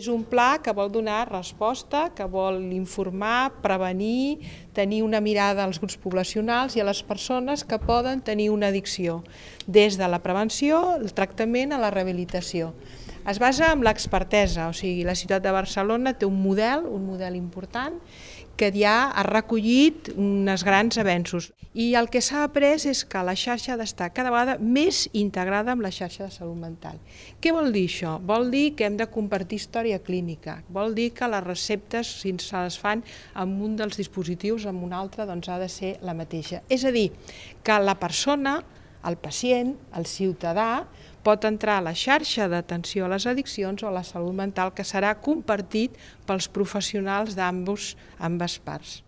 És un pla que vol donar resposta, que vol informar, prevenir, tenir una mirada als grups poblacionals i a les persones que poden tenir una addicció, des de la prevenció, el tractament a la rehabilitació. Es basa en l'expertesa, o sigui, la ciutat de Barcelona té un model, un model important, que ja ha recollit uns grans avenços. I el que s'ha après és que la xarxa ha d'estar cada vegada més integrada amb la xarxa de salut mental. Què vol dir això? Vol dir que hem de compartir història clínica, vol dir que les receptes, si se les fan amb un dels dispositius, amb un altre, doncs ha de ser la mateixa. És a dir, que la persona el pacient, el ciutadà, pot entrar a la xarxa d'atenció a les addiccions o a la salut mental que serà compartit pels professionals d'ambos ambes parts.